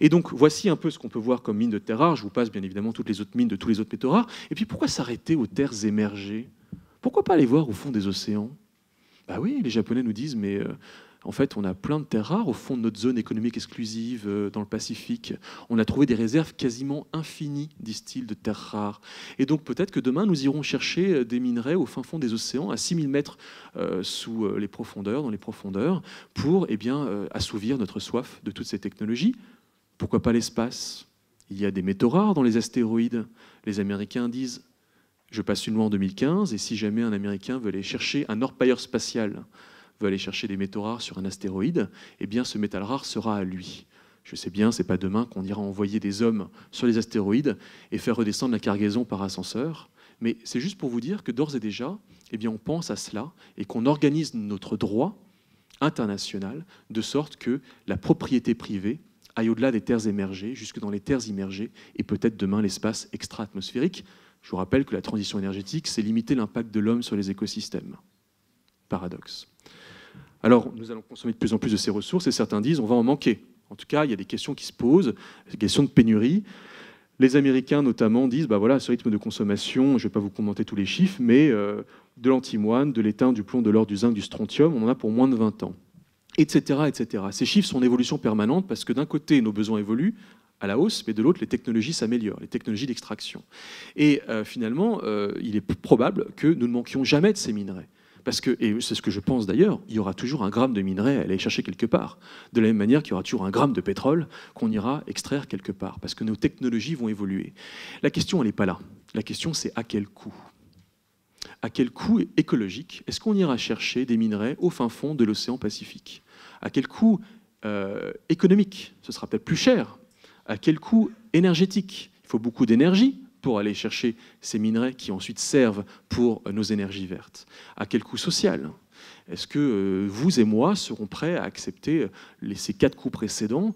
Et donc voici un peu ce qu'on peut voir comme mine de terres rares. Je vous passe bien évidemment toutes les autres mines de tous les autres métaux rares. Et puis pourquoi s'arrêter aux terres émergées Pourquoi pas aller voir au fond des océans bah oui, les Japonais nous disent, mais euh, en fait, on a plein de terres rares au fond de notre zone économique exclusive euh, dans le Pacifique. On a trouvé des réserves quasiment infinies, disent-ils, de terres rares. Et donc peut-être que demain, nous irons chercher euh, des minerais au fin fond des océans, à 6000 mètres sous les profondeurs, dans les profondeurs, pour eh bien, assouvir notre soif de toutes ces technologies. Pourquoi pas l'espace Il y a des métaux rares dans les astéroïdes. Les Américains disent je passe une loi en 2015, et si jamais un Américain veut aller chercher un orpailleur spatial, veut aller chercher des métaux rares sur un astéroïde, eh bien ce métal rare sera à lui. Je sais bien, c'est pas demain qu'on ira envoyer des hommes sur les astéroïdes et faire redescendre la cargaison par ascenseur, mais c'est juste pour vous dire que d'ores et déjà, eh bien on pense à cela et qu'on organise notre droit international de sorte que la propriété privée aille au-delà des terres émergées, jusque dans les terres immergées et peut-être demain l'espace extra-atmosphérique. Je vous rappelle que la transition énergétique, c'est limiter l'impact de l'homme sur les écosystèmes. Paradoxe. Alors, nous allons consommer de plus en plus de ces ressources et certains disent on va en manquer. En tout cas, il y a des questions qui se posent, des questions de pénurie. Les Américains notamment disent, bah voilà, ce rythme de consommation, je ne vais pas vous commenter tous les chiffres, mais euh, de l'antimoine, de l'étain, du plomb, de l'or, du zinc, du strontium, on en a pour moins de 20 ans, etc., etc. Ces chiffres sont en évolution permanente parce que d'un côté, nos besoins évoluent, à la hausse, mais de l'autre, les technologies s'améliorent, les technologies d'extraction. Et euh, finalement, euh, il est probable que nous ne manquions jamais de ces minerais. Parce que, et c'est ce que je pense d'ailleurs, il y aura toujours un gramme de minerais à aller chercher quelque part. De la même manière qu'il y aura toujours un gramme de pétrole qu'on ira extraire quelque part, parce que nos technologies vont évoluer. La question, elle n'est pas là. La question, c'est à quel coût À quel coût écologique est-ce qu'on ira chercher des minerais au fin fond de l'océan Pacifique À quel coût euh, économique Ce sera peut-être plus cher, à quel coût énergétique Il faut beaucoup d'énergie pour aller chercher ces minerais qui ensuite servent pour euh, nos énergies vertes. À quel coût social Est-ce que euh, vous et moi serons prêts à accepter euh, ces quatre coups précédents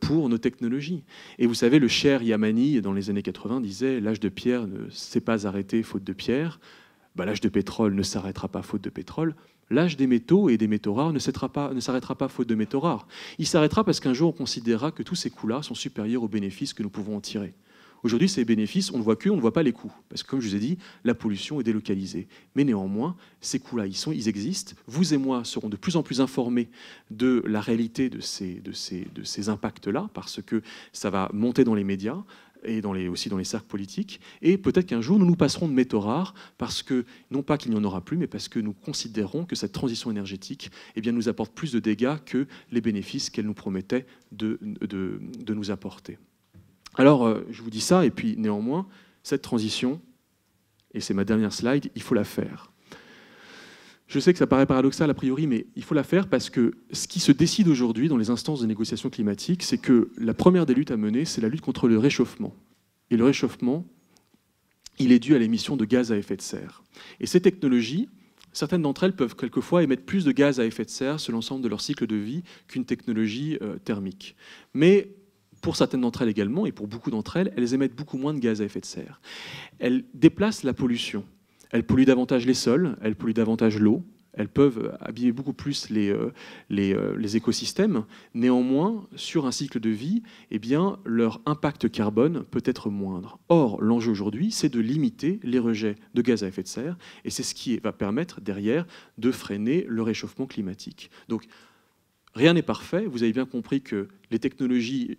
pour nos technologies Et vous savez, le cher Yamani, dans les années 80, disait l'âge de pierre ne s'est pas arrêté faute de pierre. Ben, l'âge de pétrole ne s'arrêtera pas faute de pétrole l'âge des métaux et des métaux rares ne s'arrêtera pas, faute de métaux rares. Il s'arrêtera parce qu'un jour, on considérera que tous ces coûts-là sont supérieurs aux bénéfices que nous pouvons en tirer. Aujourd'hui, ces bénéfices, on ne voit que, on ne voit pas les coûts. Parce que, comme je vous ai dit, la pollution est délocalisée. Mais néanmoins, ces coûts-là, ils, ils existent. Vous et moi serons de plus en plus informés de la réalité de ces impacts-là, parce que ça va monter dans les médias et dans les, aussi dans les cercles politiques. Et peut-être qu'un jour, nous nous passerons de métaux rares, parce que, non pas qu'il n'y en aura plus, mais parce que nous considérons que cette transition énergétique eh bien, nous apporte plus de dégâts que les bénéfices qu'elle nous promettait de, nous apporter. Alors, euh, je vous dis ça, et puis néanmoins, cette transition, et c'est ma dernière slide, il faut la faire. Je sais que ça paraît paradoxal a priori, mais il faut la faire parce que ce qui se décide aujourd'hui dans les instances de négociations climatiques, c'est que la première des luttes à mener, c'est la lutte contre le réchauffement. Et le réchauffement, il est dû à l'émission de gaz à effet de serre. Et ces technologies, certaines d'entre elles peuvent quelquefois émettre plus de gaz à effet de serre sur l'ensemble de leur cycle de vie qu'une technologie euh, thermique. Mais pour certaines d'entre elles également, et pour beaucoup d'entre elles, elles émettent beaucoup moins de gaz à effet de serre. Elles déplacent la pollution. Elles polluent davantage les sols, elles polluent davantage l'eau, elles peuvent habiller beaucoup plus les, euh, euh, les, écosystèmes. Néanmoins, sur un cycle de vie, eh bien, leur impact carbone peut être moindre. Or, l'enjeu aujourd'hui, c'est de limiter les rejets de gaz à effet de serre, et c'est ce qui va permettre derrière de freiner le réchauffement climatique. Donc, rien n'est parfait. Vous avez bien compris que les technologies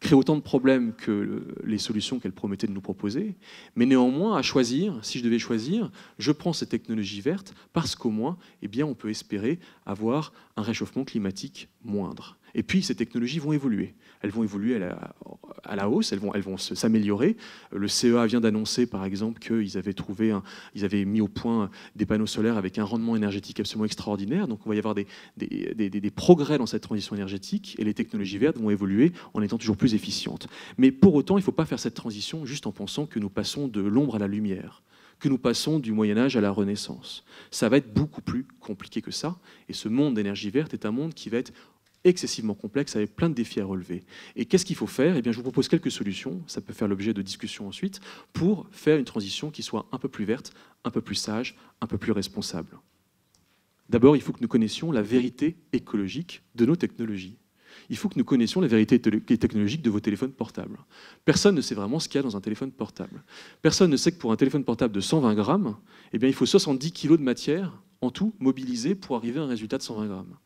crée autant de problèmes que les solutions qu'elle promettait de nous proposer. Mais néanmoins, à choisir, si je devais choisir, je prends ces technologies vertes parce qu'au moins, eh bien, on peut espérer avoir un réchauffement climatique moindre. Et puis, ces technologies vont évoluer. Elles vont évoluer à la, à la hausse, elles vont, elles vont s'améliorer. Le CEA vient d'annoncer, par exemple, qu'ils avaient, trouvé avaient mis au point des panneaux solaires avec un rendement énergétique absolument extraordinaire. Donc, on va y avoir des, des, des, des progrès dans cette transition énergétique et les technologies vertes vont évoluer en étant toujours plus efficientes. Mais pour autant, il ne faut pas faire cette transition juste en pensant que nous passons de l'ombre à la lumière que nous passons du Moyen Âge à la Renaissance. Ça va être beaucoup plus compliqué que ça, et ce monde d'énergie verte est un monde qui va être excessivement complexe, avec plein de défis à relever. Et qu'est-ce qu'il faut faire eh bien, Je vous propose quelques solutions, ça peut faire l'objet de discussions ensuite, pour faire une transition qui soit un peu plus verte, un peu plus sage, un peu plus responsable. D'abord, il faut que nous connaissions la vérité écologique de nos technologies. Il faut que nous connaissions la vérité technologique de vos téléphones portables. Personne ne sait vraiment ce qu'il y a dans un téléphone portable. Personne ne sait que pour un téléphone portable de 120 grammes, eh bien, il faut 70 kg de matière en tout mobilisée pour arriver à un résultat de 120 grammes.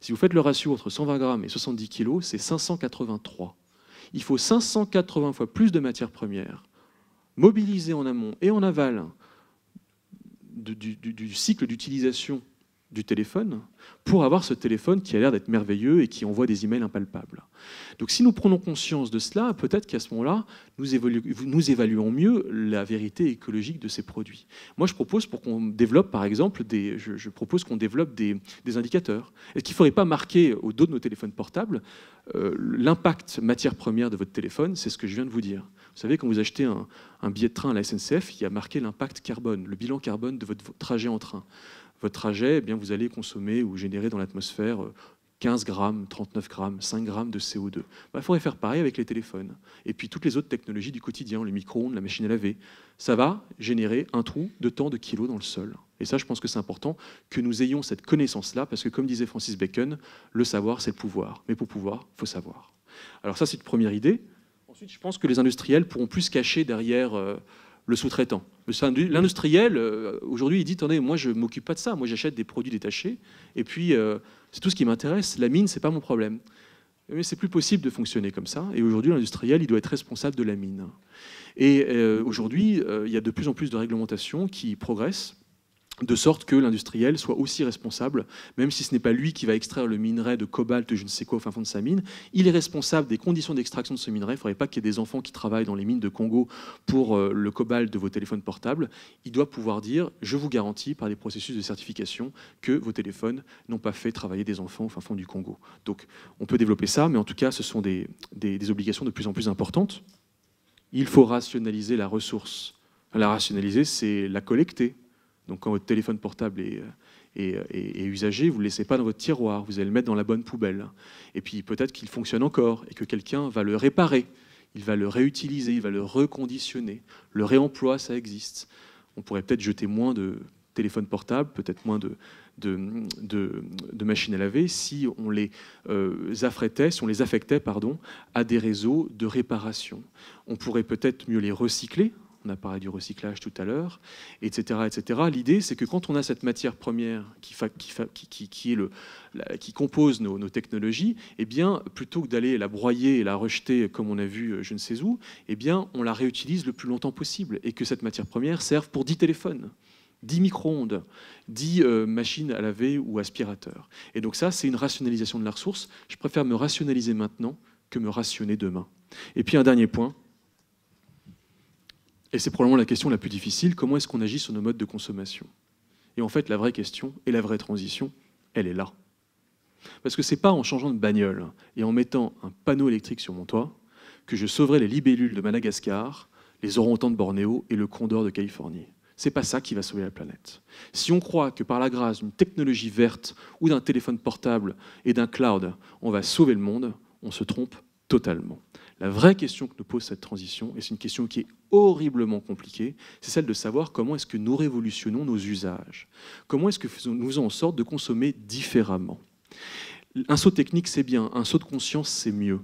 Si vous faites le ratio entre 120 grammes et 70 kg, c'est 583. Il faut 580 fois plus de matières premières mobilisées en amont et en aval du, du cycle d'utilisation du téléphone pour avoir ce téléphone qui a l'air d'être merveilleux et qui envoie des emails impalpables. Donc si nous prenons conscience de cela, peut-être qu'à ce moment-là, nous, nous, évaluons mieux la vérité écologique de ces produits. Moi, je propose pour qu'on développe, par exemple, des, je, propose qu'on développe des, indicateurs. Est-ce qu'il ne faudrait pas marquer au dos de nos téléphones portables euh, l'impact matière première de votre téléphone C'est ce que je viens de vous dire. Vous savez, quand vous achetez un, un billet de train à la SNCF, il y a marqué l'impact carbone, le bilan carbone de votre trajet en train votre trajet, eh bien, vous allez consommer ou générer dans l'atmosphère 15 euh, grammes, 39 grammes, 5 grammes de CO2. il bah, faudrait faire pareil avec les téléphones. Et puis toutes les autres technologies du quotidien, le micro-ondes, la machine à laver. Ça va générer un trou de tant de kilos dans le sol. Et ça, je pense que c'est important que nous ayons cette connaissance-là, parce que comme disait Francis Bacon, le savoir, c'est le pouvoir. Mais pour pouvoir, il faut savoir. Alors ça, c'est une première idée. Ensuite, je pense que les industriels pourront plus se cacher derrière... Euh, le sous-traitant. L'industriel, euh, aujourd'hui, il dit, attendez, moi, je ne m'occupe pas de ça. Moi, j'achète des produits détachés. Et puis, euh, c'est tout ce qui m'intéresse. La mine, ce n'est pas mon problème. Mais c'est plus possible de fonctionner comme ça. Et aujourd'hui, l'industriel, il doit être responsable de la mine. Et euh, aujourd'hui, il y a de plus en plus de réglementations qui progressent de sorte que l'industriel soit aussi responsable, même si ce n'est pas lui qui va extraire le minerai de cobalt, je ne sais quoi, au fin fond de sa mine, il est responsable des conditions d'extraction de ce minerai. Il ne faudrait pas qu'il y ait des enfants qui travaillent dans les mines de Congo pour euh, le cobalt de vos téléphones portables. Il doit pouvoir dire, je vous garantis par des processus de certification que vos téléphones n'ont pas fait travailler des enfants au fin fond du Congo. Donc on peut développer ça, mais en tout cas, ce sont des obligations de plus en plus importantes. Il faut rationaliser la ressource. La rationaliser, c'est la collecter donc quand votre téléphone portable est, euh, euh, usagé, vous ne le laissez pas dans votre tiroir, vous allez le mettre dans la bonne poubelle. Et puis peut-être qu'il fonctionne encore et que quelqu'un va le réparer, il va le réutiliser, il va le reconditionner. Le réemploi, ça existe. On pourrait peut-être jeter moins de téléphones portables, peut-être moins de, machines à laver, si on les euh, affrétait, si on les affectait pardon, à des réseaux de réparation. On pourrait peut-être mieux les recycler, on a parlé du recyclage tout à l'heure, etc. etc. L'idée, c'est que quand on a cette matière première qui, qui, est le, qui compose nos, technologies, eh bien, plutôt que d'aller la broyer et la rejeter comme on a vu euh, je ne sais où, eh bien, on la réutilise le plus longtemps possible et que cette matière première serve pour 10 téléphones. 10 micro-ondes, 10 euh, machines à laver ou aspirateurs. Et donc ça, c'est une rationalisation de la ressource. Je préfère me rationaliser maintenant que me rationner demain. Et puis un dernier point, et c'est probablement la question la plus difficile, comment est-ce qu'on agit sur nos modes de consommation Et en fait, la vraie question et la vraie transition, elle est là. Parce que ce n'est pas en changeant de bagnole et en mettant un panneau électrique sur mon toit que je sauverai les libellules de Madagascar, les orang-outans de Bornéo et le condor de Californie. C'est pas ça qui va sauver la planète. Si on croit que par la grâce d'une technologie verte ou d'un téléphone portable et d'un cloud, on va sauver le monde, on se trompe totalement. La vraie question que nous pose cette transition, et c'est une question qui est horriblement compliquée, c'est celle de savoir comment est-ce que nous révolutionnons nos usages, comment est-ce que nous faisons en sorte de consommer différemment. Un saut technique, c'est bien, un saut de conscience, c'est mieux.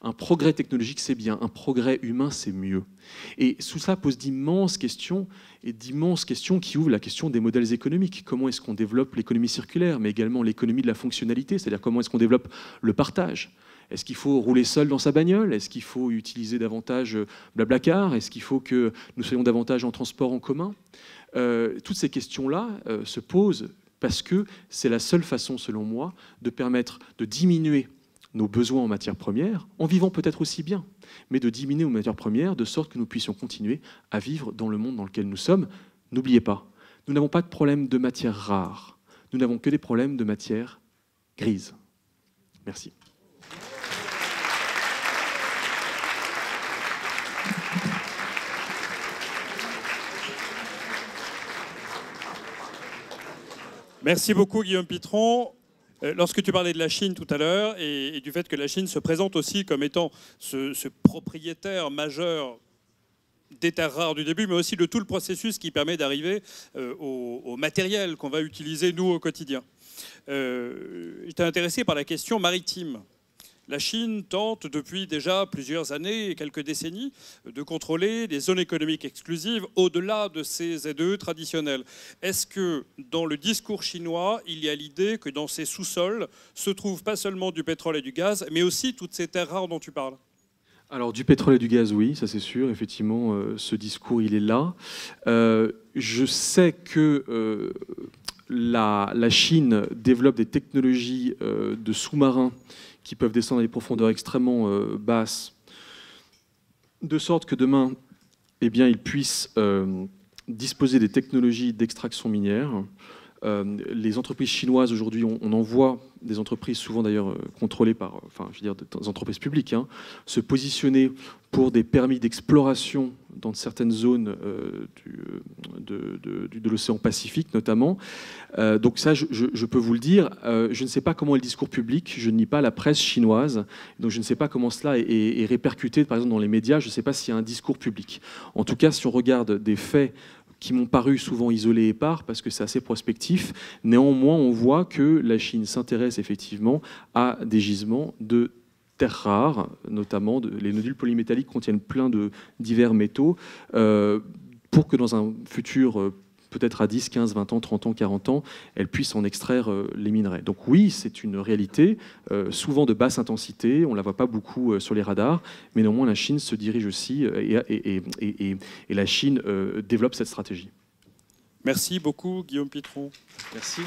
Un progrès technologique, c'est bien. Un progrès humain, c'est mieux. Et sous ça pose d'immenses questions, et d'immenses questions qui ouvrent la question des modèles économiques. Comment est-ce qu'on développe l'économie circulaire, mais également l'économie de la fonctionnalité, c'est-à-dire comment est-ce qu'on développe le partage est-ce qu'il faut rouler seul dans sa bagnole Est-ce qu'il faut utiliser davantage euh, Blablacar Est-ce qu'il faut que nous soyons davantage en transport en commun euh, Toutes ces questions-là euh, se posent parce que c'est la seule façon, selon moi, de permettre de diminuer nos besoins en matière première, en vivant peut-être aussi bien, mais de diminuer nos matières premières de sorte que nous puissions continuer à vivre dans le monde dans lequel nous sommes. N'oubliez pas, nous n'avons pas de problème de matière rares, nous n'avons que des problèmes de matière grises. Merci. Merci beaucoup Guillaume Pitron. Euh, lorsque tu parlais de la Chine tout à l'heure et, du fait que la Chine se présente aussi comme étant ce, propriétaire majeur des terres rares du début, mais aussi de tout le processus qui permet d'arriver euh, au, matériel qu'on va utiliser nous au quotidien. Euh, J'étais intéressé par la question maritime. La Chine tente depuis déjà plusieurs années et quelques décennies de contrôler des zones économiques exclusives au-delà de ces ZEE traditionnelles. Est-ce que dans le discours chinois, il y a l'idée que dans ces sous-sols se trouvent pas seulement du pétrole et du gaz, mais aussi toutes ces terres rares dont tu parles alors du pétrole et du gaz, oui, ça c'est sûr. Effectivement, euh, ce discours, il est là. Euh, je sais que euh, la, la, Chine développe des technologies de sous-marins qui peuvent descendre à des profondeurs extrêmement euh, basses, de sorte que demain, eh bien, ils puissent euh, disposer des technologies d'extraction minière euh, les entreprises chinoises aujourd'hui, on, en voit des entreprises souvent d'ailleurs euh, contrôlées par, euh, enfin, je veux dire, des entreprises publiques, hein, se positionner pour des permis d'exploration dans certaines zones de, l'océan Pacifique notamment. donc ça, je, peux vous le dire. je ne sais pas comment est le discours public. Je ne lis pas la presse chinoise. Donc je ne sais pas comment cela est, est répercuté, par exemple, dans les médias. Je ne sais pas s'il y a un discours public. En tout cas, si on regarde des faits qui m'ont paru souvent isolés et épars parce que c'est assez prospectif. Néanmoins, on voit que la Chine s'intéresse effectivement à des gisements de terres rares, notamment les nodules polymétalliques contiennent plein de divers métaux. Euh, pour que dans un futur euh, peut-être à 10, 15, 20 ans, 30 ans, 40 ans, elle puisse en extraire euh, les minerais. Donc oui, c'est une réalité, euh, souvent de basse intensité, on ne la voit pas beaucoup euh, sur les radars, mais néanmoins la Chine se dirige aussi et, la Chine développe cette stratégie. Merci beaucoup Guillaume Pitron. Merci.